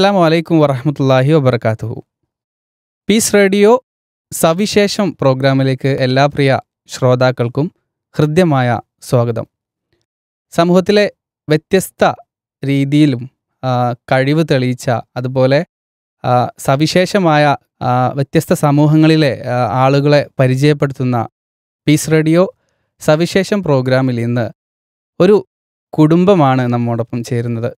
അസ്സാം വലൈക്കും വറഹമത്തല്ലാഹി വബർക്കാത്തുഹു പീസ് റേഡിയോ സവിശേഷം പ്രോഗ്രാമിലേക്ക് എല്ലാ പ്രിയ ശ്രോതാക്കൾക്കും ഹൃദ്യമായ സ്വാഗതം സമൂഹത്തിലെ വ്യത്യസ്ത രീതിയിലും കഴിവ് തെളിയിച്ച അതുപോലെ സവിശേഷമായ വ്യത്യസ്ത സമൂഹങ്ങളിലെ ആളുകളെ പരിചയപ്പെടുത്തുന്ന പീസ് റേഡിയോ സവിശേഷം പ്രോഗ്രാമിൽ ഇന്ന് ഒരു കുടുംബമാണ് നമ്മോടൊപ്പം ചേരുന്നത്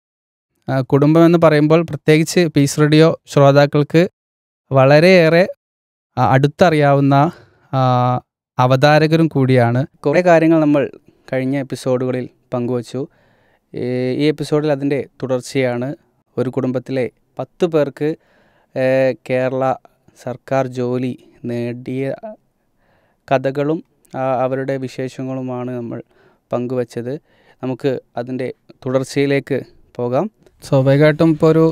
കുടുംബം എന്ന് പറയുമ്പോൾ പ്രത്യേകിച്ച് പീസ് റേഡിയോ ശ്രോതാക്കൾക്ക് വളരെയേറെ അടുത്തറിയാവുന്ന അവതാരകരും കൂടിയാണ് കുറേ കാര്യങ്ങൾ നമ്മൾ കഴിഞ്ഞ എപ്പിസോഡുകളിൽ പങ്കുവച്ചു ഈ എപ്പിസോഡിൽ അതിൻ്റെ തുടർച്ചയാണ് ഒരു കുടുംബത്തിലെ പത്ത് പേർക്ക് കേരള സർക്കാർ ജോലി നേടിയ കഥകളും അവരുടെ വിശേഷങ്ങളുമാണ് നമ്മൾ പങ്കുവച്ചത് നമുക്ക് അതിൻ്റെ തുടർച്ചയിലേക്ക് പോകാം സ്വാഭാവികമായിട്ടും ഇപ്പോൾ ഒരു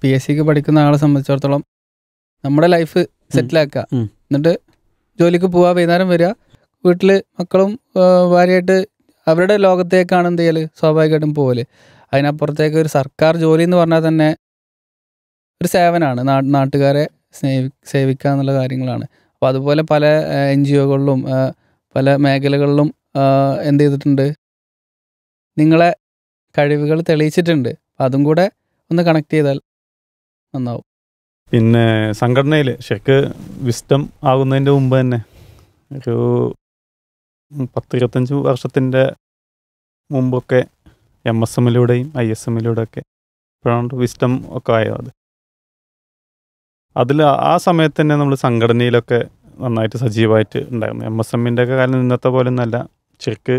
പി എസ് സിക്ക് പഠിക്കുന്ന ആളെ സംബന്ധിച്ചിടത്തോളം നമ്മുടെ ലൈഫ് സെറ്റിലാക്കുക എന്നിട്ട് ജോലിക്ക് പോവാ വൈകുന്നേരം വരിക വീട്ടിൽ മക്കളും ഭാര്യയായിട്ട് അവരുടെ ലോകത്തേക്കാണ് എന്ത് ചെയ്യൽ സ്വാഭാവികമായിട്ടും പോകൽ അതിനപ്പുറത്തേക്ക് ഒരു സർക്കാർ ജോലി എന്ന് പറഞ്ഞാൽ തന്നെ ഒരു സേവനമാണ് നാട്ടുകാരെ സേവിക്കുക എന്നുള്ള കാര്യങ്ങളാണ് അപ്പോൾ അതുപോലെ പല എൻ ജി ഒകളിലും പല മേഖലകളിലും എന്ത് ചെയ്തിട്ടുണ്ട് നിങ്ങളെ കഴിവുകൾ തെളിയിച്ചിട്ടുണ്ട് അതും കൂടെ ഒന്ന് കണക്ട് ചെയ്താൽ നന്നാവും പിന്നെ സംഘടനയിൽ ഷെക്ക് വിസ്റ്റം ആകുന്നതിൻ്റെ മുമ്പ് തന്നെ ഒരു പത്ത് ഇരുപത്തഞ്ച് വർഷത്തിൻ്റെ മുമ്പൊക്കെ എം എസ് എമ്മിലൂടെയും ഐ എസ് എമ്മിലൂടെയൊക്കെ ഇപ്പോഴാണ് വിസ്റ്റം ഒക്കെ ആയോ അത് അതിൽ ആ സമയത്ത് തന്നെ നമ്മൾ സംഘടനയിലൊക്കെ നന്നായിട്ട് സജീവമായിട്ട് ഉണ്ടായിരുന്നു എം എസ് എമ്മിൻ്റെ ഒക്കെ കാലം ഇന്നത്തെ പോലെ ഒന്നല്ല ശരിക്ക്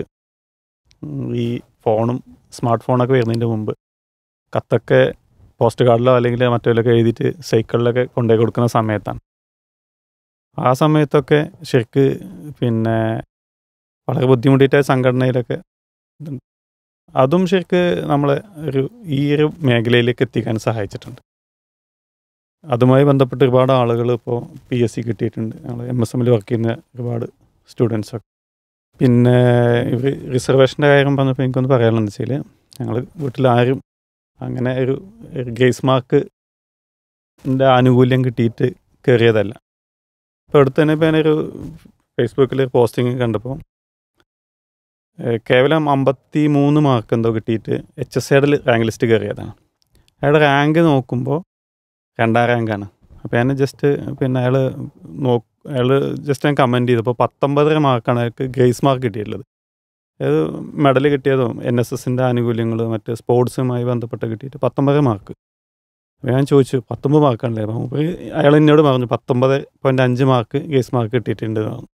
ഈ ഫോണും സ്മാർട്ട് ഫോണൊക്കെ വരുന്നതിൻ്റെ മുമ്പ് കത്തൊക്കെ പോസ്റ്റ് കാർഡിലോ അല്ലെങ്കിൽ മറ്റേലൊക്കെ എഴുതിയിട്ട് സൈക്കിളിലൊക്കെ കൊണ്ടുപോയി കൊടുക്കുന്ന സമയത്താണ് ആ സമയത്തൊക്കെ ശരിക്ക് പിന്നെ വളരെ ബുദ്ധിമുട്ടിയിട്ട സംഘടനയിലൊക്കെ അതും ശരിക്ക് നമ്മളെ ഒരു ഈ ഒരു മേഖലയിലേക്ക് എത്തിക്കാൻ സഹായിച്ചിട്ടുണ്ട് അതുമായി ബന്ധപ്പെട്ട് ഒരുപാട് ആളുകൾ ഇപ്പോൾ പി എസ് സി കിട്ടിയിട്ടുണ്ട് ഞങ്ങൾ എം എസ് എമ്മിൽ വർക്ക് ചെയ്യുന്ന ഒരുപാട് സ്റ്റുഡൻസൊക്കെ പിന്നെ ഇവർ റിസർവേഷൻ്റെ കാര്യം പറഞ്ഞപ്പോൾ എനിക്കൊന്ന് പറയാനുള്ളതെന്ന് വെച്ചാൽ ഞങ്ങൾ വീട്ടിൽ ആരും അങ്ങനെ ഒരു ഗ്രേസ് മാർക്ക് ആനുകൂല്യം കിട്ടിയിട്ട് കയറിയതല്ല ഇപ്പോൾ അടുത്ത് തന്നെ ഇപ്പോൾ ഞാനൊരു ഫേസ്ബുക്കിൽ പോസ്റ്റിംഗ് കണ്ടപ്പോൾ കേവലം അമ്പത്തി മൂന്ന് മാർക്ക് എന്തോ കിട്ടിയിട്ട് എച്ച് എസ് എഡിൽ റാങ്ക് ലിസ്റ്റ് കയറിയതാണ് അയാളുടെ റാങ്ക് നോക്കുമ്പോൾ രണ്ടാം റാങ്കാണ് അപ്പോൾ ഞാൻ ജസ്റ്റ് പിന്നെ അയാൾ നോ അയാൾ ജസ്റ്റ് ഞാൻ കമൻറ്റ് ചെയ്തപ്പോൾ പത്തൊമ്പതര മാർക്കാണ് അയാൾക്ക് ഗ്രേസ് മാർക്ക് കിട്ടിയിട്ടുള്ളത് അതായത് മെഡൽ കിട്ടിയതും എൻ എസ് എസിൻ്റെ ആനുകൂല്യങ്ങൾ മറ്റ് സ്പോർട്സുമായി ബന്ധപ്പെട്ട് കിട്ടിയിട്ട് പത്തൊമ്പത് മാർക്ക് ഞാൻ ചോദിച്ചു പത്തൊമ്പത് മാർക്കാണല്ലേ അപ്പം അയാൾ എന്നോട് പറഞ്ഞു പത്തൊമ്പത് പോയിൻ്റ് അഞ്ച് മാർക്ക് ഗേസ് മാർക്ക് കിട്ടിയിട്ടുണ്ട് പറഞ്ഞു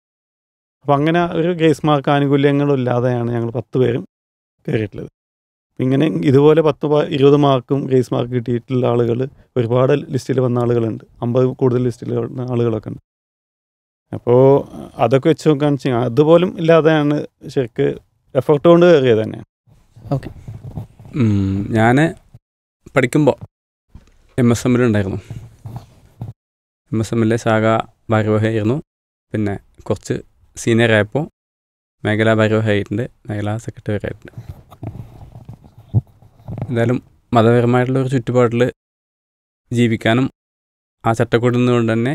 അപ്പം അങ്ങനെ ഒരു ഗേസ് മാർക്ക് ആനുകൂല്യങ്ങളില്ലാതെയാണ് ഞങ്ങൾ പത്ത് പേരും കയറിയിട്ടുള്ളത് ഇങ്ങനെ ഇതുപോലെ പത്ത് ഇരുപത് മാർക്കും ഗേസ് മാർക്ക് കിട്ടിയിട്ടുള്ള ആളുകൾ ഒരുപാട് ലിസ്റ്റിൽ വന്ന ആളുകളുണ്ട് അമ്പത് കൂടുതൽ ലിസ്റ്റിൽ വന്ന ആളുകളൊക്കെ ഉണ്ട് അപ്പോൾ അതൊക്കെ വെച്ച് നോക്കുകയാണെന്ന് വെച്ചാൽ അതുപോലും ഇല്ലാതെയാണ് ശരിക്ക് എഫക്ട് കൊണ്ട് കയറിയത് തന്നെയാണ് ഓക്കെ ഞാൻ പഠിക്കുമ്പോൾ എം എസ് ഉണ്ടായിരുന്നു എം എസ് എമ്മിലെ ശാഖ ഭാരവാഹിയായിരുന്നു പിന്നെ കുറച്ച് സീനിയർ ആയപ്പോൾ മേഖലാ ഭാരവാഹിയായിട്ടുണ്ട് മേഖലാ സെക്രട്ടറി ആയിട്ടുണ്ട് എന്തായാലും മതപരമായിട്ടുള്ള ഒരു ചുറ്റുപാടിൽ ജീവിക്കാനും ആ ചട്ടക്കൂടിൽ നിന്നുകൊണ്ട് തന്നെ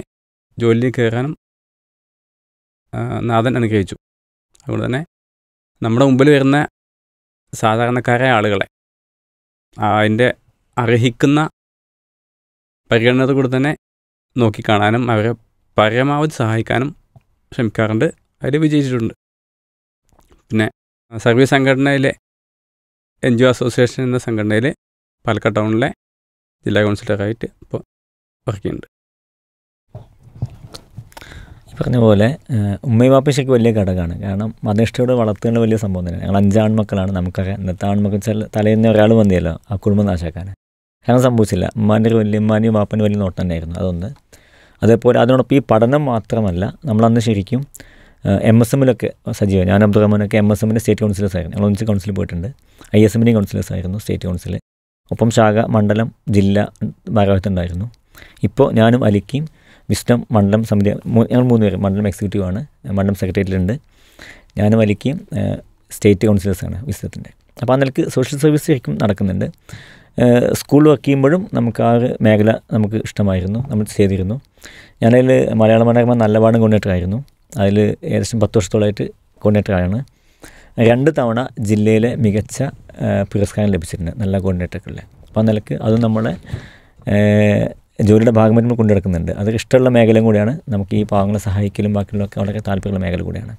ജോലിയിൽ കയറാനും നാഥൻ അനുഗ്രഹിച്ചു അതുകൊണ്ട് തന്നെ നമ്മുടെ മുമ്പിൽ വരുന്ന സാധാരണക്കാരായ ആളുകളെ അതിൻ്റെ അർഹിക്കുന്ന പരിഗണനയോട് കൂടെ തന്നെ നോക്കിക്കാണാനും അവരെ പരമാവധി സഹായിക്കാനും ശ്രമിക്കാറുണ്ട് അവർ വിജയിച്ചിട്ടുണ്ട് പിന്നെ സർവീസ് സംഘടനയിലെ എൻ ജി ഒ അസോസിയേഷൻ എന്ന സംഘടനയിൽ പാലക്കാട് ടൗണിലെ ജില്ലാ കൗൺസിലറായിട്ട് ഇപ്പോൾ വർക്ക് ചെയ്യുന്നുണ്ട് പറഞ്ഞ പോലെ ഉമ്മയും വാപ്പശയ്ക്ക് വലിയ ഘടകമാണ് കാരണം മതനിഷ്ഠയോട് വളർത്തേണ്ട വലിയ സംഭവം തന്നെയാണ് ഞങ്ങൾ അഞ്ചാൺ മക്കളാണ് നമുക്കൊക്കെ ഇന്നത്തെ ആൺമക്കൾ ചില തലേന്ന് ഒരാൾ വന്നിയല്ലോ ആ കുടുംബം നാശാക്കാൻ കാരണം സംഭവിച്ചില്ല ഉമ്മാൻ്റെ ഒരു ഉമ്മാനും വാപ്പൻ്റെ വലിയ നോട്ടം തന്നെയായിരുന്നു അതൊന്ന് അതേപോലെ അതിനോടൊപ്പം ഈ പഠനം മാത്രമല്ല നമ്മളന്ന് ശരിക്കും എം എസ് എമ്മിലൊക്കെ സജീവ ഞാൻ അബ്ദുൾ റഹ്മാനൊക്കെ എം എസ് എമ്മിൻ്റെ സ്റ്റേറ്റ് കൗൺസിലേഴ്സ് ആയിരുന്നു ഞങ്ങൾ ഒന്നിച്ച് കൗൺസിൽ പോയിട്ടുണ്ട് ഐ എസ് എമ്മിൻ്റെയും കൗൺസിലേഴ്സ് ആയിരുന്നു സ്റ്റേറ്റ് കൗൺസിൽ ഒപ്പം ശാഖ മണ്ഡലം ജില്ല ഭാരവാഹിത്വം ഇപ്പോൾ ഞാനും അലിക്കും വിസ്ഡം മണ്ഡലം സമിതി ഞങ്ങൾ മൂന്ന് പേര് മണ്ഡലം എക്സിക്യൂട്ടീവ് ആണ് മണ്ഡലം സെക്രട്ടേറിയറ്റിലുണ്ട് ഞാനും വലിക്കും സ്റ്റേറ്റ് കൗൺസിലേഴ്സാണ് വിസ്ഡത്തിൻ്റെ അപ്പോൾ ആ നിലക്ക് സോഷ്യൽ സർവീസ് ശരിക്കും നടക്കുന്നുണ്ട് സ്കൂൾ വർക്ക് ചെയ്യുമ്പോഴും നമുക്ക് ആ ഒരു മേഖല നമുക്ക് ഇഷ്ടമായിരുന്നു നമ്മൾ ചെയ്തിരുന്നു ഞാനതിൽ മലയാള മനോരമ നല്ലപാടും കൊണ്ടിട്ടായിരുന്നു അതിൽ ഏകദേശം പത്ത് വർഷത്തോളമായിട്ട് കോർഡിനേറ്ററാണ് രണ്ട് തവണ ജില്ലയിലെ മികച്ച പുരസ്കാരം ലഭിച്ചിട്ടുണ്ട് നല്ല കോർഡിനേറ്റർക്കുള്ള അപ്പോൾ ആ നിലക്ക് അത് നമ്മളെ ജോലിയുടെ ഭാഗമായിട്ട് നമ്മൾ കൊണ്ടു നടക്കുന്നുണ്ട് അത് ഇഷ്ടമുള്ള മേഖലയും കൂടിയാണ് നമുക്ക് ഈ പാവങ്ങളെ സഹായിക്കലും ബാക്കിയുള്ളതൊക്കെ വളരെ താല്പര്യമുള്ള മേഖല കൂടിയാണ്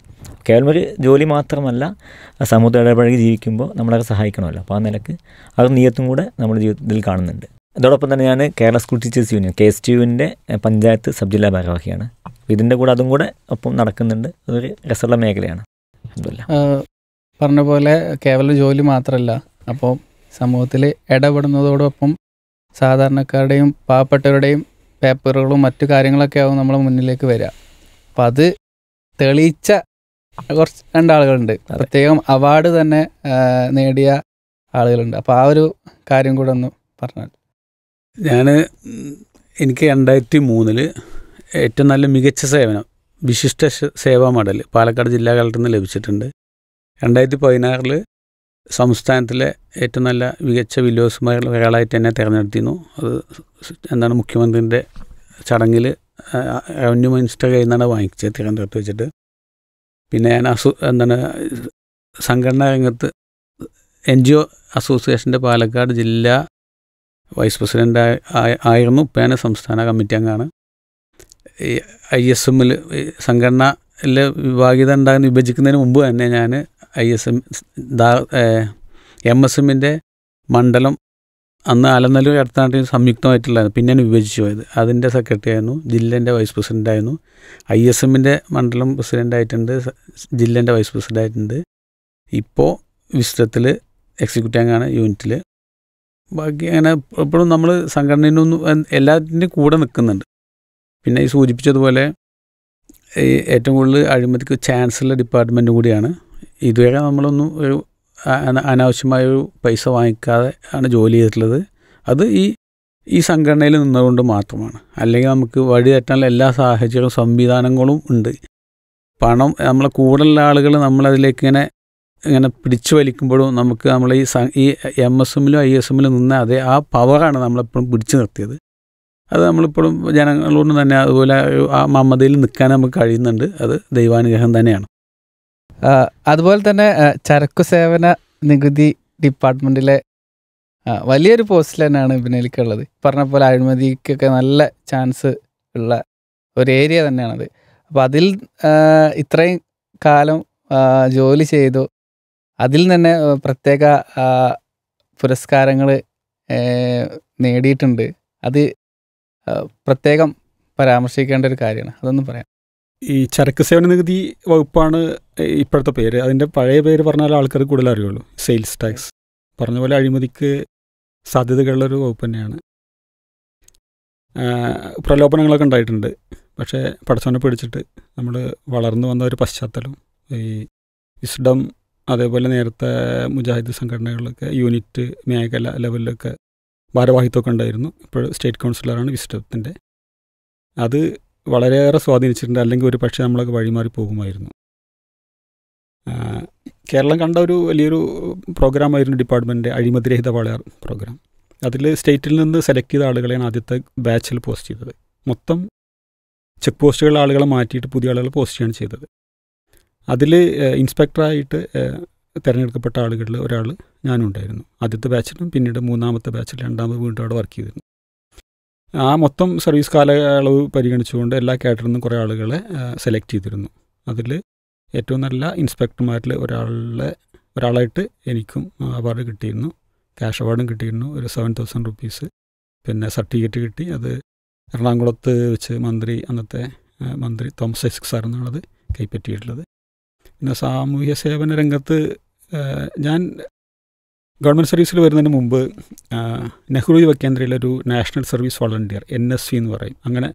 കേവലം ഒരു ജോലി മാത്രമല്ല സമൂഹത്തിൽ ഇടപഴകി ജീവിക്കുമ്പോൾ നമ്മളൊക്കെ സഹായിക്കണമല്ലോ അപ്പോൾ ആ നിലക്ക് അത് നീയത്തും കൂടെ നമ്മുടെ ജീവിതത്തിൽ കാണുന്നുണ്ട് അതോടൊപ്പം തന്നെ ഞാൻ Kerala school teachers union K S T യുവിൻ്റെ പഞ്ചായത്ത് സബ് ജില്ലാ ഭാരവാഹിയാണ് ഇതിൻ്റെ കൂടെ അതും കൂടെ ഒപ്പം നടക്കുന്നുണ്ട് അതൊരു രസമുള്ള മേഖലയാണ് പറഞ്ഞ പോലെ കേവലം ജോലി മാത്രമല്ല അപ്പോൾ സമൂഹത്തിൽ ഇടപെടുന്നതോടൊപ്പം സാധാരണക്കാരുടെയും പാവപ്പെട്ടവരുടെയും പേപ്പറുകളും മറ്റു കാര്യങ്ങളൊക്കെ ആവും നമ്മളെ മുന്നിലേക്ക് വരിക അപ്പം അത് തെളിയിച്ച കുറച്ച് രണ്ടാളുകളുണ്ട് പ്രത്യേകം അവാർഡ് തന്നെ നേടിയ ആളുകളുണ്ട് അപ്പോൾ ആ ഒരു കാര്യം കൂടെ ഒന്ന് പറഞ്ഞാൽ ഞാൻ എനിക്ക് രണ്ടായിരത്തി മൂന്നിൽ ഏറ്റവും നല്ല മികച്ച സേവനം വിശിഷ്ട സേവാ മെഡൽ പാലക്കാട് ജില്ലാ കളക്ടറിൽ നിന്ന് ലഭിച്ചിട്ടുണ്ട് രണ്ടായിരത്തി പതിനാറിൽ സംസ്ഥാനത്തിലെ ഏറ്റവും നല്ല മികച്ച വില്ലോസുമാരിൽ ഒരാളായിട്ട് എന്നെ തിരഞ്ഞെടുത്തിരുന്നു അത് എന്താണ് മുഖ്യമന്ത്രിൻ്റെ ചടങ്ങിൽ റവന്യൂ മിനിസ്റ്റർ കയ്യിൽ നിന്നാണ് വാങ്ങിച്ചത് തിരുവനന്തപുരത്ത് വെച്ചിട്ട് പിന്നെ ഞാൻ അസു എന്താണ് സംഘടനാ രംഗത്ത് എൻ ജി ഒ അസോസിയേഷൻ്റെ പാലക്കാട് ജില്ലാ വൈസ് പ്രസിഡൻ്റ് ആയിരുന്നു ഇപ്പം ഞാൻ സംസ്ഥാന കമ്മിറ്റി അംഗമാണ് ഈ ഐ എസ് എമ്മിൽ സംഘടനയിലെ വിഭാഗീയത ഉണ്ടാകുന്ന വിഭജിക്കുന്നതിന് മുമ്പ് തന്നെ ഞാൻ I S M M S എമ്മിൻ്റെ മണ്ഡലം അന്ന് അലനല്ലൂർ അടുത്താണ്ട് സംയുക്തമായിട്ടുള്ളത് പിന്നെയാണ് വിഭജിച്ചു പോയത് അതിൻ്റെ സെക്രട്ടറി ആയിരുന്നു ജില്ലേൻ്റെ വൈസ് പ്രസിഡൻ്റ് ആയിരുന്നു ഐ എസ് എമ്മിൻ്റെ മണ്ഡലം പ്രസിഡൻ്റ് ആയിട്ടുണ്ട് ജില്ലേൻ്റെ വൈസ് പ്രസിഡൻ്റ് ആയിട്ടുണ്ട് ഇപ്പോൾ വിസ്റ്റത്തിൽ എക്സിക്യൂട്ടീവാണ് യൂണിറ്റിൽ ബാക്കി അങ്ങനെ എപ്പോഴും നമ്മൾ സംഘടനയിലൊന്നും എല്ലാത്തിൻ്റെയും കൂടെ നിൽക്കുന്നുണ്ട് പിന്നെ ഈ സൂചിപ്പിച്ചതുപോലെ ഏറ്റവും കൂടുതൽ അഴിമതിക്ക് ചാൻസലർ ഡിപ്പാർട്ട്മെൻറ്റും കൂടിയാണ് ഇതുവരെ നമ്മളൊന്നും ഒരു അനാവശ്യമായൊരു പൈസ വാങ്ങിക്കാതെ ആണ് ജോലി ചെയ്തിട്ടുള്ളത് അത് ഈ ഈ സംഘടനയിൽ നിന്നുകൊണ്ട് മാത്രമാണ് അല്ലെങ്കിൽ നമുക്ക് വഴി തെറ്റാനുള്ള എല്ലാ സാഹചര്യവും സംവിധാനങ്ങളും ഉണ്ട് പണം നമ്മളെ കൂടുതലുള്ള ആളുകൾ നമ്മളതിലേക്ക് ഇങ്ങനെ ഇങ്ങനെ പിടിച്ചു വലിക്കുമ്പോഴും നമുക്ക് നമ്മൾ ഈ ഈ എം എസ് എമ്മിലും ഐ എസ് എമ്മിലും നിന്ന അതേ ആ പവറാണ് നമ്മളെപ്പോഴും പിടിച്ചു നിർത്തിയത് അത് നമ്മളിപ്പോഴും ജനങ്ങളോട് തന്നെ അതുപോലെ ആ മമതയിൽ നിൽക്കാൻ നമുക്ക് കഴിയുന്നുണ്ട് അത് ദൈവാനുഗ്രഹം തന്നെയാണ് അതുപോലെ തന്നെ ചരക്കു സേവന നികുതി ഡിപ്പാർട്ട്മെൻറ്റിലെ വലിയൊരു പോസ്റ്റിൽ തന്നെയാണ് ബിനലിക്കുള്ളത് പറഞ്ഞ പോലെ അഴിമതിക്കൊക്കെ നല്ല ചാൻസ് ഉള്ള ഒരു ഏരിയ തന്നെയാണത് അപ്പോൾ അതിൽ ഇത്രയും കാലം ജോലി ചെയ്തു അതിൽ തന്നെ പ്രത്യേക പുരസ്കാരങ്ങൾ നേടിയിട്ടുണ്ട് അത് പ്രത്യേകം പരാമർശിക്കേണ്ട ഒരു കാര്യമാണ് അതൊന്നും പറയാം ഈ ചരക്ക് സേവന നികുതി വകുപ്പാണ് ഇപ്പോഴത്തെ പേര് അതിൻ്റെ പഴയ പേര് പറഞ്ഞാൽ ആൾക്കാർ കൂടുതൽ അറിയുള്ളൂ സെയിൽസ് ടാക്സ് പറഞ്ഞ പോലെ അഴിമതിക്ക് സാധ്യതകളുള്ളൊരു വകുപ്പ് തന്നെയാണ് പ്രലോഭനങ്ങളൊക്കെ ഉണ്ടായിട്ടുണ്ട് പക്ഷേ പടച്ചവനെ പിടിച്ചിട്ട് നമ്മൾ വളർന്നു വന്ന ഒരു പശ്ചാത്തലം ഈ വിസ്ഡം അതേപോലെ നേരത്തെ മുജാഹിദ് സംഘടനകളിലൊക്കെ യൂണിറ്റ് മേഖല ലെവലിലൊക്കെ ഭാരവാഹിത്വമൊക്കെ ഉണ്ടായിരുന്നു ഇപ്പോൾ സ്റ്റേറ്റ് കൗൺസിലറാണ് വിസ്ഡത്തിൻ്റെ അത് വളരെയേറെ സ്വാധീനിച്ചിട്ടുണ്ട് അല്ലെങ്കിൽ ഒരു പക്ഷേ നമ്മളൊക്കെ വഴിമാറി പോകുമായിരുന്നു കേരളം കണ്ട ഒരു വലിയൊരു പ്രോഗ്രാമായിരുന്നു ഡിപ്പാർട്ട്മെൻറ്റ് അഴിമതിരഹിത വളർ പ്രോഗ്രാം അതിൽ സ്റ്റേറ്റിൽ നിന്ന് സെലക്ട് ചെയ്ത ആളുകളെയാണ് ആദ്യത്തെ ബാച്ചിൽ പോസ്റ്റ് ചെയ്തത് മൊത്തം ചെക്ക് പോസ്റ്റുകളിൽ ആളുകളെ മാറ്റിയിട്ട് പുതിയ ആളുകൾ പോസ്റ്റ് ചെയ്യാണ് ചെയ്തത് അതിൽ ഇൻസ്പെക്ടറായിട്ട് തിരഞ്ഞെടുക്കപ്പെട്ട ആളുകളിൽ ഒരാൾ ഞാനുണ്ടായിരുന്നു ആദ്യത്തെ ബാച്ചിലും പിന്നീട് മൂന്നാമത്തെ ബാച്ചിൽ രണ്ടാമത് വീണ്ടും അവിടെ വർക്ക് ചെയ്തിരുന്നു ആ മൊത്തം സർവീസ് കാലയളവ് പരിഗണിച്ചുകൊണ്ട് എല്ലാ കാറ്ററിൽ നിന്നും കുറേ ആളുകളെ സെലക്ട് ചെയ്തിരുന്നു അതിൽ ഏറ്റവും നല്ല ഇൻസ്പെക്ടർമാരിൽ ഒരാളെ ഒരാളായിട്ട് എനിക്കും അവാർഡ് കിട്ടിയിരുന്നു ക്യാഷ് അവാർഡും കിട്ടിയിരുന്നു ഒരു സെവൻ തൗസൻഡ് റുപ്പീസ് പിന്നെ സർട്ടിഫിക്കറ്റ് കിട്ടി അത് എറണാകുളത്ത് വെച്ച് മന്ത്രി അന്നത്തെ മന്ത്രി തോമസ് ഐസക് സാർ എന്നുള്ളത് കൈപ്പറ്റിയിട്ടുള്ളത് പിന്നെ സാമൂഹ്യ സേവന രംഗത്ത് ഞാൻ ഗവൺമെൻറ് സർവീസിൽ വരുന്നതിന് മുമ്പ് നെഹ്റു യുവകേന്ദ്രയിലെ ഒരു national service volunteer N S C എന്ന് പറയും അങ്ങനെ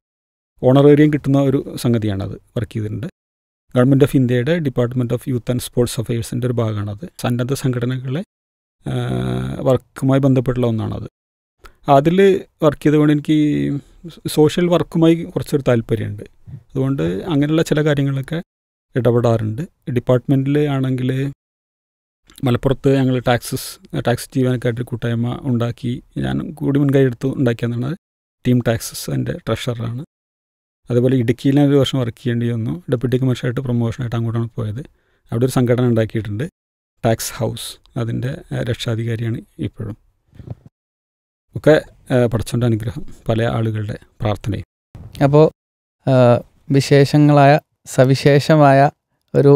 ഓണറേറിയം കിട്ടുന്ന ഒരു സംഗതിയാണത് വർക്ക് ചെയ്തിട്ടുണ്ട് ഗവൺമെൻറ് ഓഫ് ഇന്ത്യയുടെ department of youth and sports അഫയേഴ്സിൻ്റെ ഒരു ഭാഗമാണത് സന്നദ്ധ സംഘടനകളെ വർക്കുമായി ബന്ധപ്പെട്ടുള്ള ഒന്നാണത് അതിൽ വർക്ക് ചെയ്തുകൊണ്ട് എനിക്ക് സോഷ്യൽ വർക്കുമായി കുറച്ചൊരു താല്പര്യമുണ്ട് അതുകൊണ്ട് അങ്ങനെയുള്ള ചില കാര്യങ്ങളൊക്കെ ഇടപെടാറുണ്ട് ഡിപ്പാർട്ട്മെൻറ്റിൽ ആണെങ്കിൽ മലപ്പുറത്ത് ഞങ്ങൾ ടാക്സസ് ടാക്സ് ജീവനക്കാരുടെ കൂട്ടായ്മ ഉണ്ടാക്കി ഞാൻ കൂടി മുൻകൈ എടുത്ത് ഉണ്ടാക്കിയതാണ് ടീം ടാക്സസ് എൻ്റെ ട്രഷററാണ് അതുപോലെ ഇടുക്കിയിൽ ഒരു വർഷം വർക്ക് ചെയ്യേണ്ടി വന്നു ഡെപ്യൂട്ടി കമ്മീഷനായിട്ട് പ്രൊമോഷനായിട്ട് അങ്ങോട്ടാണ് പോയത് അവിടെ ഒരു സംഘടന ഉണ്ടാക്കിയിട്ടുണ്ട് ടാക്സ് ഹൗസ് അതിൻ്റെ രക്ഷാധികാരിയാണ് ഇപ്പോഴും ഒക്കെ പഠിച്ചോൻ്റെ അനുഗ്രഹം പല ആളുകളുടെ പ്രാർത്ഥനയും അപ്പോൾ വിശേഷങ്ങളായ സവിശേഷമായ ഒരു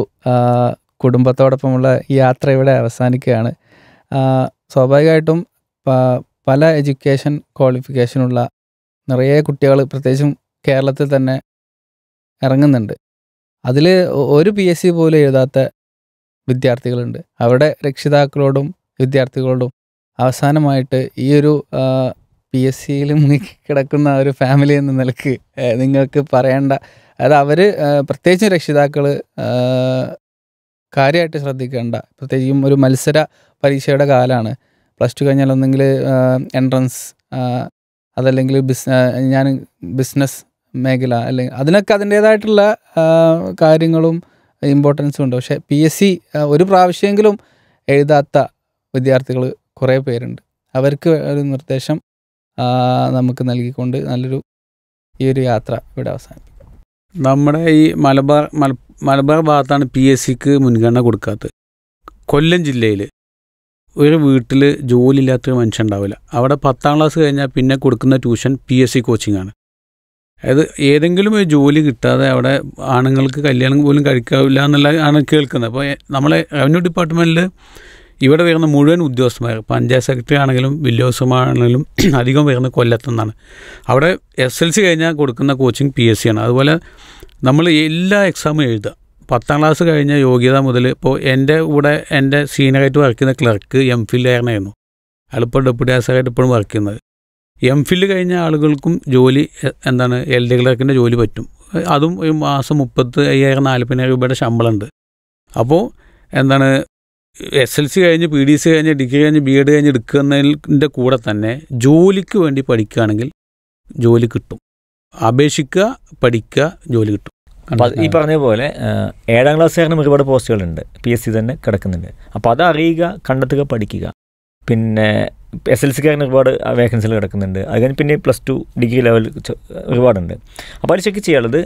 കുടുംബത്തോടൊപ്പമുള്ള ഈ യാത്ര ഇവിടെ അവസാനിക്കുകയാണ് സ്വാഭാവികമായിട്ടും പല എഡ്യൂക്കേഷൻ ക്വാളിഫിക്കേഷനുള്ള നിറയെ കുട്ടികൾ പ്രത്യേകിച്ചും കേരളത്തിൽ തന്നെ ഇറങ്ങുന്നുണ്ട് അതിൽ ഒരു പി എസ് സി പോലും എഴുതാത്ത വിദ്യാർത്ഥികളുണ്ട് അവരുടെ രക്ഷിതാക്കളോടും വിദ്യാർത്ഥികളോടും അവസാനമായിട്ട് ഈ ഒരു പി എസ് സിയിൽ കിടക്കുന്ന ഒരു ഫാമിലി എന്ന നിലക്ക് നിങ്ങൾക്ക് പറയേണ്ട അതായത് അവർ പ്രത്യേകിച്ച് രക്ഷിതാക്കൾ കാര്യമായിട്ട് ശ്രദ്ധിക്കേണ്ട പ്രത്യേകിച്ചും ഒരു മത്സര പരീക്ഷയുടെ കാലമാണ് പ്ലസ് ടു കഴിഞ്ഞാൽ ഒന്നെങ്കിൽ എൻട്രൻസ് അതല്ലെങ്കിൽ ബിസ് ഞാൻ ബിസിനസ് മേഖല അല്ലെങ്കിൽ അതിനൊക്കെ അതിൻ്റേതായിട്ടുള്ള കാര്യങ്ങളും ഇമ്പോർട്ടൻസും ഉണ്ട് പക്ഷേ പി എസ് സി ഒരു പ്രാവശ്യമെങ്കിലും എഴുതാത്ത വിദ്യാർത്ഥികൾ കുറേ പേരുണ്ട് അവർക്ക് ഒരു നിർദ്ദേശം നമുക്ക് നൽകിക്കൊണ്ട് നല്ലൊരു ഈ ഒരു യാത്ര ഇവിടെ അവസാനിപ്പിക്കും നമ്മുടെ ഈ മലബാർ മല മലബാർ ഭാഗത്താണ് പി എസ് സിക്ക് മുൻഗണന കൊടുക്കാത്തത് കൊല്ലം ജില്ലയിൽ ഒരു വീട്ടിൽ ഇല്ലാത്തൊരു മനുഷ്യൻ ഉണ്ടാവില്ല അവിടെ പത്താം ക്ലാസ് കഴിഞ്ഞാൽ പിന്നെ കൊടുക്കുന്ന tuition P S C coaching ആണ് അതായത് ഏതെങ്കിലും ഒരു ജോലി കിട്ടാതെ അവിടെ ആണുങ്ങൾക്ക് കല്യാണം പോലും കഴിക്കാവില്ല എന്നുള്ള ആണ് കേൾക്കുന്നത് അപ്പോൾ നമ്മളെ റവന്യൂ ഡിപ്പാർട്ട്മെൻറ്റിൽ ഇവിടെ വരുന്ന മുഴുവൻ ഉദ്യോഗസ്ഥന്മാർ പഞ്ചായത്ത് സെക്രട്ടറി ആണെങ്കിലും വില്ലോസമാണെങ്കിലും അധികം വരുന്ന നിന്നാണ് അവിടെ എസ് എൽ സി കഴിഞ്ഞാൽ കൊടുക്കുന്ന കോച്ചിങ് പി എസ് സി ആണ് അതുപോലെ നമ്മൾ എല്ലാ എക്സാമും എഴുതുക പത്താം ക്ലാസ് കഴിഞ്ഞ യോഗ്യത മുതൽ ഇപ്പോൾ എൻ്റെ കൂടെ എൻ്റെ സീനിയറായിട്ട് വർക്ക് ചെയ്യുന്ന ക്ലർക്ക് എം ഫില്ലായിരുന്നായിരുന്നു അയാളിപ്പോൾ ഡെപ്യൂട്ടി ആസായിട്ട് ഇപ്പോഴും വർക്ക് ചെയ്യുന്നത് എം ഫില്ല് കഴിഞ്ഞ ആളുകൾക്കും ജോലി എന്താണ് എൽ ഡി ക്ലർക്കിൻ്റെ ജോലി പറ്റും അതും ഒരു മാസം മുപ്പത്തി അയ്യായിരം നാൽപ്പതിനായിരം രൂപയുടെ ശമ്പളമുണ്ട് അപ്പോൾ എന്താണ് എസ് എൽ സി കഴിഞ്ഞ് പി ഡി സി കഴിഞ്ഞ് ഡിഗ്രി കഴിഞ്ഞ് ബി എഡ് കഴിഞ്ഞ് എടുക്കുന്നതിൻ്റെ കൂടെ തന്നെ ജോലിക്ക് വേണ്ടി പഠിക്കുകയാണെങ്കിൽ ജോലി കിട്ടും അപേക്ഷിക്കുക പഠിക്കുക ജോലി കിട്ടും ഈ പറഞ്ഞ പോലെ ഏഴാം ക്ലാസ് കാരണം ഒരുപാട് പോസ്റ്റുകളുണ്ട് പി എസ് സി തന്നെ കിടക്കുന്നുണ്ട് അപ്പോൾ അത് അറിയുക കണ്ടെത്തുക പഠിക്കുക പിന്നെ എസ് എൽ സിക്ക് അങ്ങനെ ഒരുപാട് വേക്കൻസികൾ കിടക്കുന്നുണ്ട് അത് കഴിഞ്ഞ് പിന്നെ പ്ലസ് ടു ഡിഗ്രി ലെവൽ ഒരുപാടുണ്ട് അപ്പോൾ അത് ചെക്ക് ചെയ്യാനുള്ളത്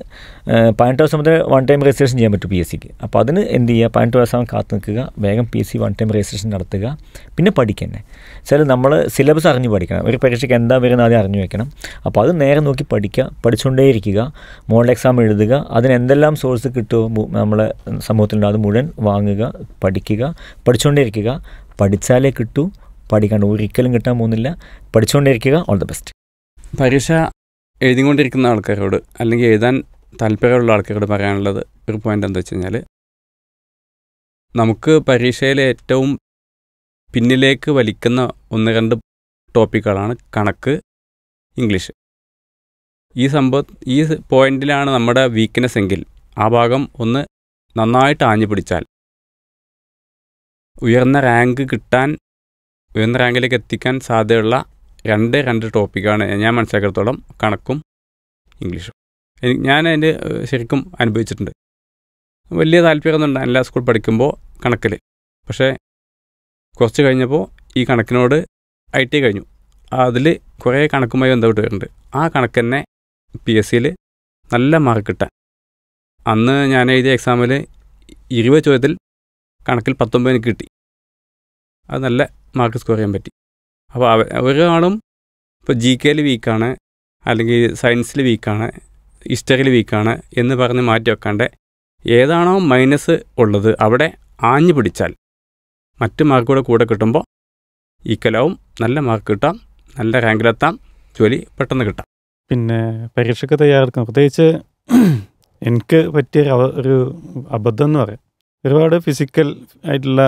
പതിനെട്ട് വർഷം മുതൽ വൺ ടൈം രജിസ്ട്രേഷൻ ചെയ്യാൻ പറ്റും പി എസ് സിക്ക് അപ്പോൾ അതിന് എന്ത് ചെയ്യുക പതിനെട്ട് വർഷം കാത്തു നിൽക്കുക വേഗം P S C one time registration നടത്തുക പിന്നെ പഠിക്കണേ ചില നമ്മൾ സിലബസ് അറിഞ്ഞ് പഠിക്കണം ഒരു പരീക്ഷയ്ക്ക് എന്താ വരുന്നത് ആദ്യം അറിഞ്ഞു വെക്കണം അപ്പോൾ അത് നേരെ നോക്കി പഠിക്കുക പഠിച്ചുകൊണ്ടേയിരിക്കുക മോഡൽ എക്സാം എഴുതുക അതിന് എന്തെല്ലാം സോഴ്സ് കിട്ടുമോ നമ്മളെ സമൂഹത്തിലുണ്ടോ അത് മുഴുവൻ വാങ്ങുക പഠിക്കുക പഠിച്ചുകൊണ്ടേയിരിക്കുക പഠിച്ചാലേ കിട്ടൂ പഠിക്കാണ്ട് ഒരിക്കലും കിട്ടാൻ പോകുന്നില്ല പഠിച്ചുകൊണ്ടിരിക്കുക ഓൾ ദ ബെസ്റ്റ് പരീക്ഷ എഴുതിക്കൊണ്ടിരിക്കുന്ന ആൾക്കാരോട് അല്ലെങ്കിൽ എഴുതാൻ താല്പര്യമുള്ള ആൾക്കാരോട് പറയാനുള്ളത് ഒരു പോയിന്റ് എന്താ വെച്ച് കഴിഞ്ഞാൽ നമുക്ക് പരീക്ഷയിലെ ഏറ്റവും പിന്നിലേക്ക് വലിക്കുന്ന ഒന്ന് രണ്ട് ടോപ്പിക്കുകളാണ് കണക്ക് ഇംഗ്ലീഷ് ഈ സംഭവം ഈ പോയിന്റിലാണ് നമ്മുടെ വീക്ക്നെസ് എങ്കിൽ ആ ഭാഗം ഒന്ന് നന്നായിട്ട് ആഞ്ഞു പിടിച്ചാൽ ഉയർന്ന റാങ്ക് കിട്ടാൻ ഉയർന്ന റാങ്കിലേക്ക് എത്തിക്കാൻ സാധ്യതയുള്ള രണ്ട് രണ്ട് ടോപ്പിക്കാണ് ഞാൻ മനസ്സിലാക്കിടത്തോളം കണക്കും ഇംഗ്ലീഷും ഞാൻ അതിൻ്റെ ശരിക്കും അനുഭവിച്ചിട്ടുണ്ട് വലിയ താല്പര്യമൊന്നും ഉണ്ടായില്ല സ്കൂൾ പഠിക്കുമ്പോൾ കണക്കിൽ പക്ഷേ കുറച്ച് കഴിഞ്ഞപ്പോൾ ഈ കണക്കിനോട് ഐ ടി കഴിഞ്ഞു അതിൽ കുറേ കണക്കുമായി ബന്ധപ്പെട്ട് വരുന്നുണ്ട് ആ കണക്ക് തന്നെ പി എസ് സിയിൽ നല്ല മാർക്ക് കിട്ടാൻ അന്ന് ഞാൻ എഴുതിയ എക്സാമിൽ ഇരുപത് ചോദ്യത്തിൽ കണക്കിൽ പത്തൊമ്പത് എനിക്ക് കിട്ടി അത് നല്ല മാർക്ക് സ്കോർ ചെയ്യാൻ പറ്റി അപ്പോൾ അവ ഒരാളും ഇപ്പോൾ ജി കെയിൽ വീക്കാണ് അല്ലെങ്കിൽ സയൻസിൽ വീക്കാണ് ഹിസ്റ്ററിൽ വീക്കാണ് എന്ന് പറഞ്ഞ് മാറ്റി വെക്കാണ്ട് ഏതാണോ മൈനസ് ഉള്ളത് അവിടെ ആഞ്ഞു പിടിച്ചാൽ മറ്റ് മാർക്കൂടെ കൂടെ കിട്ടുമ്പോൾ ഈക്കലാവും നല്ല മാർക്ക് കിട്ടാം നല്ല റാങ്കിലെത്താം ജോലി പെട്ടെന്ന് കിട്ടാം പിന്നെ പരീക്ഷയ്ക്ക് തയ്യാറെടുക്കണം പ്രത്യേകിച്ച് എനിക്ക് പറ്റിയ ഒരു അബദ്ധം എന്ന് പറയാം ഒരുപാട് ഫിസിക്കൽ ആയിട്ടുള്ള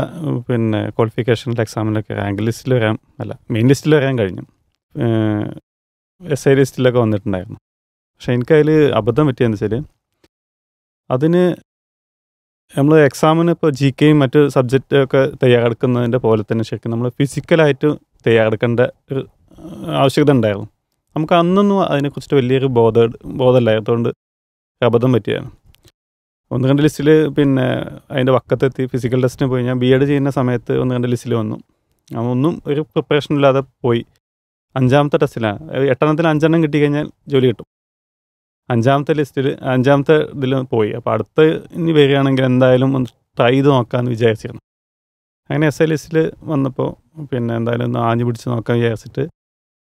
പിന്നെ ക്വാളിഫിക്കേഷനിൽ എക്സാമിലൊക്കെ റാങ്ക് ലിസ്റ്റിൽ വരാൻ അല്ല മെയിൻ ലിസ്റ്റിൽ വരാൻ കഴിഞ്ഞു എസ് ഐ ലിസ്റ്റിലൊക്കെ വന്നിട്ടുണ്ടായിരുന്നു പക്ഷേ എനിക്കതിൽ അബദ്ധം പറ്റിയെന്ന് വെച്ചാൽ അതിന് നമ്മൾ എക്സാമിന് ഇപ്പോൾ ജി കെയും മറ്റ് സബ്ജക്റ്റ് ഒക്കെ തയ്യാറെടുക്കുന്നതിൻ്റെ പോലെ തന്നെ ശരിക്കും നമ്മൾ ഫിസിക്കലായിട്ട് തയ്യാറെടുക്കേണ്ട ഒരു ആവശ്യകത ഉണ്ടായിരുന്നു നമുക്ക് അന്നൊന്നും അതിനെക്കുറിച്ചിട്ട് വലിയൊരു ബോധ ബോധമല്ലായതുകൊണ്ട് അബദ്ധം പറ്റിയായിരുന്നു ഒന്ന് രണ്ട് ലിസ്റ്റിൽ പിന്നെ അതിൻ്റെ വക്കത്തെത്തി ഫിസിക്കൽ ടെസ്റ്റിന് പോയി ഞാൻ ബി എഡ് ചെയ്യുന്ന സമയത്ത് ഒന്ന് രണ്ട് ലിസ്റ്റിൽ വന്നു ഒന്നും ഒരു പ്രിപ്പറേഷൻ ഇല്ലാതെ പോയി അഞ്ചാമത്തെ ടെസ്റ്റിലാണ് എട്ടെണ്ണത്തിന് അഞ്ചെണ്ണം കിട്ടി കഴിഞ്ഞാൽ ജോലി കിട്ടും അഞ്ചാമത്തെ ലിസ്റ്റിൽ അഞ്ചാമത്തെ ഇതിൽ പോയി അപ്പോൾ അടുത്ത ഇനി വരികയാണെങ്കിൽ എന്തായാലും ഒന്ന് ട്രൈ ചെയ്ത് നോക്കാമെന്ന് വിചാരിച്ചിരുന്നു അങ്ങനെ എസ് ഐ ലിസ്റ്റിൽ വന്നപ്പോൾ പിന്നെ എന്തായാലും ഒന്ന് ആഞ്ഞു പിടിച്ച് നോക്കാൻ വിചാരിച്ചിട്ട്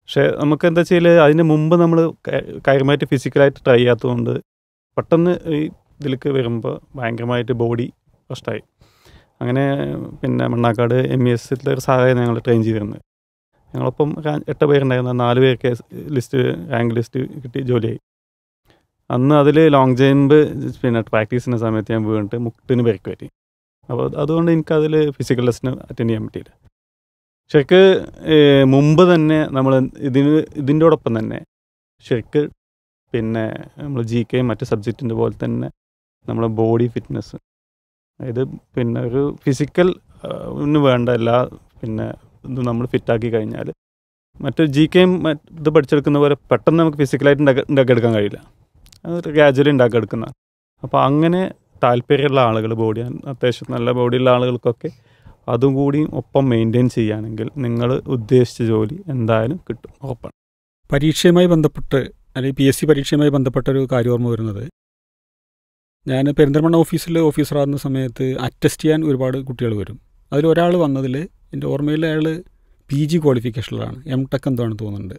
പക്ഷേ നമുക്ക് എന്താ വെച്ചാൽ അതിന് മുമ്പ് നമ്മൾ കയറുമായിട്ട് ഫിസിക്കലായിട്ട് ട്രൈ ചെയ്യാത്തതുകൊണ്ട് പെട്ടെന്ന് ഈ ഇതിലേക്ക് വരുമ്പോൾ ഭയങ്കരമായിട്ട് ബോഡി റെസ്റ്റായി അങ്ങനെ പിന്നെ മണ്ണാക്കാട് എം ഇ e എസിലെ ഒരു സഹായം ഞങ്ങൾ ട്രെയിൻ ചെയ്തിരുന്നത് ഞങ്ങളൊപ്പം എട്ട് പേരുണ്ടായിരുന്ന നാല് പേർക്ക് ലിസ്റ്റ് റാങ്ക് ലിസ്റ്റ് കിട്ടി ജോലിയായി അന്ന് അതിൽ ലോങ് ജമ്പ് പിന്നെ പ്രാക്ടീസിൻ്റെ സമയത്ത് ഞാൻ വീണിട്ട് മുട്ടിന് പരിക്ക് പറ്റി അപ്പോൾ അതുകൊണ്ട് എനിക്കതിൽ ഫിസിക്കൽ ടെസ്റ്റിന് അറ്റൻഡ് ചെയ്യാൻ പറ്റിയില്ല ശരിക്ക് മുമ്പ് തന്നെ നമ്മൾ ഇതിന് ഇതിൻ്റെ ഒപ്പം തന്നെ ശരിക്ക് പിന്നെ നമ്മൾ ജി കെ മറ്റ് സബ്ജക്റ്റിൻ്റെ പോലെ തന്നെ നമ്മുടെ ബോഡി ഫിറ്റ്നസ് അതായത് പിന്നെ ഒരു ഫിസിക്കൽ വേണ്ട എല്ലാ പിന്നെ ഇത് നമ്മൾ ഫിറ്റാക്കി കഴിഞ്ഞാൽ മറ്റു ജി കെ ഇത് പഠിച്ചെടുക്കുന്ന പോലെ പെട്ടെന്ന് നമുക്ക് ഫിസിക്കലായിട്ട് ഉണ്ടാക്കി ഉണ്ടാക്കിയെടുക്കാൻ കഴിയില്ല അത് ഗ്രാജുവലി ഉണ്ടാക്കിയെടുക്കുന്ന അപ്പോൾ അങ്ങനെ താല്പര്യമുള്ള ആളുകൾ ബോഡി അത്യാവശ്യം നല്ല ബോഡിയുള്ള ആളുകൾക്കൊക്കെ അതും കൂടി ഒപ്പം മെയിൻറ്റെയിൻ ചെയ്യുകയാണെങ്കിൽ നിങ്ങൾ ഉദ്ദേശിച്ച ജോലി എന്തായാലും കിട്ടും ഉറപ്പാണ് പരീക്ഷയുമായി ബന്ധപ്പെട്ട് അല്ലെങ്കിൽ പി എസ് സി പരീക്ഷയുമായി ബന്ധപ്പെട്ട ഒരു കാര്യം ഓർമ്മ വരുന്നത് ഞാൻ പെരിന്തൽമണ്ണ ഓഫീസിൽ ഓഫീസറാകുന്ന സമയത്ത് അറ്റസ്റ്റ് ചെയ്യാൻ ഒരുപാട് കുട്ടികൾ വരും അതിൽ ഒരാൾ വന്നതിൽ എൻ്റെ ഓർമ്മയിൽ അയാൾ പി ജി ക്വാളിഫിക്കേഷനിലാണ് എം ടെക് എന്താണെന്ന് തോന്നുന്നുണ്ട്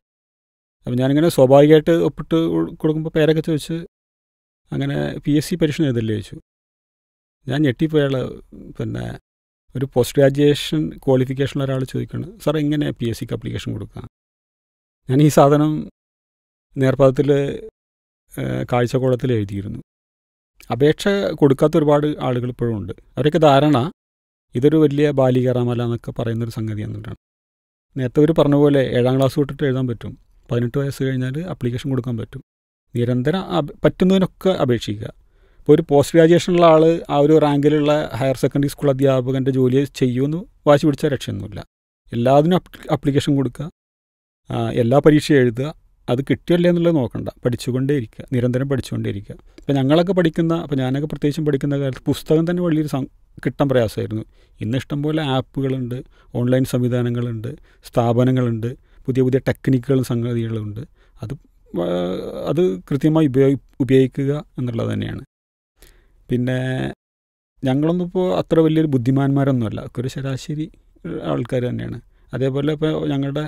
അപ്പം ഞാനിങ്ങനെ സ്വാഭാവികമായിട്ട് ഒപ്പിട്ട് കൊടുക്കുമ്പോൾ പേരൊക്കെ ചോദിച്ച് അങ്ങനെ പി എസ് സി പരീക്ഷ എഴുതല്ലേ ചോദിച്ചു ഞാൻ ഞെട്ടിപ്പോയാൾ പിന്നെ ഒരു പോസ്റ്റ് ഗ്രാജുവേഷൻ ക്വാളിഫിക്കേഷനുള്ള ഒരാൾ ചോദിക്കുന്നു സാർ എങ്ങനെ പി എസ് സിക്ക് അപ്ലിക്കേഷൻ കൊടുക്കുക ഞാൻ ഈ സാധനം നേർപ്പാദത്തിൽ കാഴ്ചക്കോളത്തിൽ എഴുതിയിരുന്നു അപേക്ഷ കൊടുക്കാത്ത ഒരുപാട് ആളുകൾ ഇപ്പോഴും ഉണ്ട് അവരൊക്കെ ധാരണ ഇതൊരു വലിയ ബാലികറാമല എന്നൊക്കെ പറയുന്നൊരു എന്നിട്ടാണ് നേരത്തെ അവർ പറഞ്ഞ പോലെ ഏഴാം ക്ലാസ് തൊട്ടിട്ട് എഴുതാൻ പറ്റും പതിനെട്ട് വയസ്സ് കഴിഞ്ഞാൽ അപ്ലിക്കേഷൻ കൊടുക്കാൻ പറ്റും നിരന്തരം പറ്റുന്നതിനൊക്കെ അപേക്ഷിക്കുക ഇപ്പോൾ ഒരു പോസ്റ്റ് ഗ്രാജുവേഷനുള്ള ആൾ ആ ഒരു റാങ്കിലുള്ള ഹയർ സെക്കൻഡറി സ്കൂൾ അധ്യാപകൻ്റെ ജോലി ചെയ്യുമെന്ന് വാശി പിടിച്ച രക്ഷയൊന്നുമില്ല എല്ലാത്തിനും അപ്ലിക്കേഷൻ കൊടുക്കുക എല്ലാ പരീക്ഷയും എഴുതുക അത് കിട്ടിയല്ലേ എന്നുള്ളത് നോക്കണ്ട പഠിച്ചുകൊണ്ടേ ഇരിക്കുക നിരന്തരം പഠിച്ചുകൊണ്ടേ ഇരിക്കുക അപ്പോൾ ഞങ്ങളൊക്കെ പഠിക്കുന്ന അപ്പോൾ ഞാനൊക്കെ പ്രത്യേകിച്ചും പഠിക്കുന്ന കാലത്ത് പുസ്തകം തന്നെ വലിയൊരു കിട്ടാൻ പ്രയാസമായിരുന്നു ഇന്ന് ഇഷ്ടംപോലെ ആപ്പുകളുണ്ട് ഓൺലൈൻ സംവിധാനങ്ങളുണ്ട് സ്ഥാപനങ്ങളുണ്ട് പുതിയ പുതിയ ടെക്നിക്കുകളും സംഗതികളുമുണ്ട് അത് അത് കൃത്യമായി ഉപയോഗി ഉപയോഗിക്കുക എന്നുള്ളത് തന്നെയാണ് പിന്നെ ഞങ്ങളൊന്നും ഇപ്പോൾ അത്ര വലിയൊരു ബുദ്ധിമാന്മാരൊന്നുമല്ല ഒക്കെ ഒരു ശരാശരി ആൾക്കാർ തന്നെയാണ് അതേപോലെ ഇപ്പോൾ ഞങ്ങളുടെ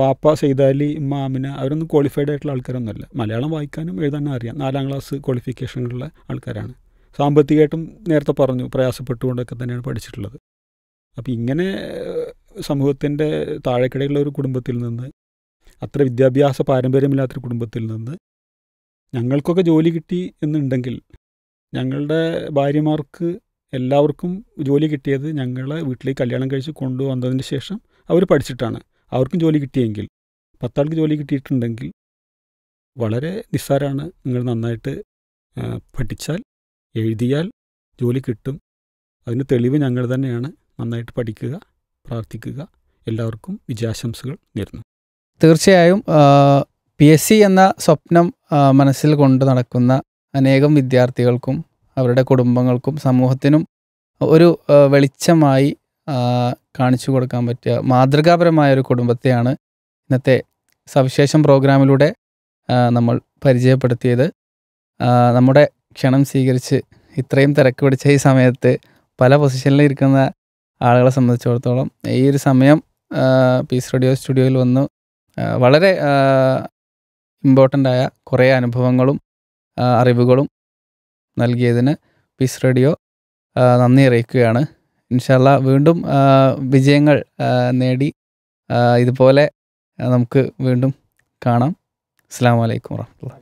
വാപ്പ സെയ്താലി ഉമ്മ അവരൊന്നും ക്വാളിഫൈഡ് ആയിട്ടുള്ള ആൾക്കാരൊന്നുമല്ല മലയാളം വായിക്കാനും എഴുതാനും അറിയാം നാലാം ക്ലാസ് ക്വാളിഫിക്കേഷനുള്ള ആൾക്കാരാണ് സാമ്പത്തികമായിട്ടും നേരത്തെ പറഞ്ഞു പ്രയാസപ്പെട്ടുകൊണ്ടൊക്കെ തന്നെയാണ് പഠിച്ചിട്ടുള്ളത് അപ്പോൾ ഇങ്ങനെ സമൂഹത്തിൻ്റെ താഴെക്കിടയിലുള്ള ഒരു കുടുംബത്തിൽ നിന്ന് അത്ര വിദ്യാഭ്യാസ പാരമ്പര്യമില്ലാത്തൊരു കുടുംബത്തിൽ നിന്ന് ഞങ്ങൾക്കൊക്കെ ജോലി കിട്ടി എന്നുണ്ടെങ്കിൽ ഞങ്ങളുടെ ഭാര്യമാർക്ക് എല്ലാവർക്കും ജോലി കിട്ടിയത് ഞങ്ങളെ വീട്ടിലേക്ക് കല്യാണം കഴിച്ച് കൊണ്ടുവന്നതിന് ശേഷം അവർ പഠിച്ചിട്ടാണ് അവർക്കും ജോലി കിട്ടിയെങ്കിൽ പത്താൾക്ക് ജോലി കിട്ടിയിട്ടുണ്ടെങ്കിൽ വളരെ നിസ്സാരമാണ് നിങ്ങൾ നന്നായിട്ട് പഠിച്ചാൽ എഴുതിയാൽ ജോലി കിട്ടും അതിന് തെളിവ് ഞങ്ങൾ തന്നെയാണ് നന്നായിട്ട് പഠിക്കുക പ്രാർത്ഥിക്കുക എല്ലാവർക്കും വിജയാശംസകൾ നേരുന്നു തീർച്ചയായും പി എസ് സി എന്ന സ്വപ്നം മനസ്സിൽ കൊണ്ട് നടക്കുന്ന അനേകം വിദ്യാർത്ഥികൾക്കും അവരുടെ കുടുംബങ്ങൾക്കും സമൂഹത്തിനും ഒരു വെളിച്ചമായി കാണിച്ചു കൊടുക്കാൻ പറ്റിയ മാതൃകാപരമായ ഒരു കുടുംബത്തെയാണ് ഇന്നത്തെ സവിശേഷം പ്രോഗ്രാമിലൂടെ നമ്മൾ പരിചയപ്പെടുത്തിയത് നമ്മുടെ ക്ഷണം സ്വീകരിച്ച് ഇത്രയും തിരക്ക് പിടിച്ച ഈ സമയത്ത് പല പൊസിഷനിൽ ഇരിക്കുന്ന ആളുകളെ സംബന്ധിച്ചിടത്തോളം ഈ ഒരു സമയം പീസ് റേഡിയോ സ്റ്റുഡിയോയിൽ വന്ന് വളരെ ഇമ്പോർട്ടൻ്റായ ആയ കുറേ അനുഭവങ്ങളും അറിവുകളും നൽകിയതിന് പീസ് റേഡിയോ നന്ദി അറിയിക്കുകയാണ് ഇൻഷാല്ല വീണ്ടും വിജയങ്ങൾ നേടി ഇതുപോലെ നമുക്ക് വീണ്ടും കാണാം അസ്സാം വലൈക്കും വാഹമുല്ല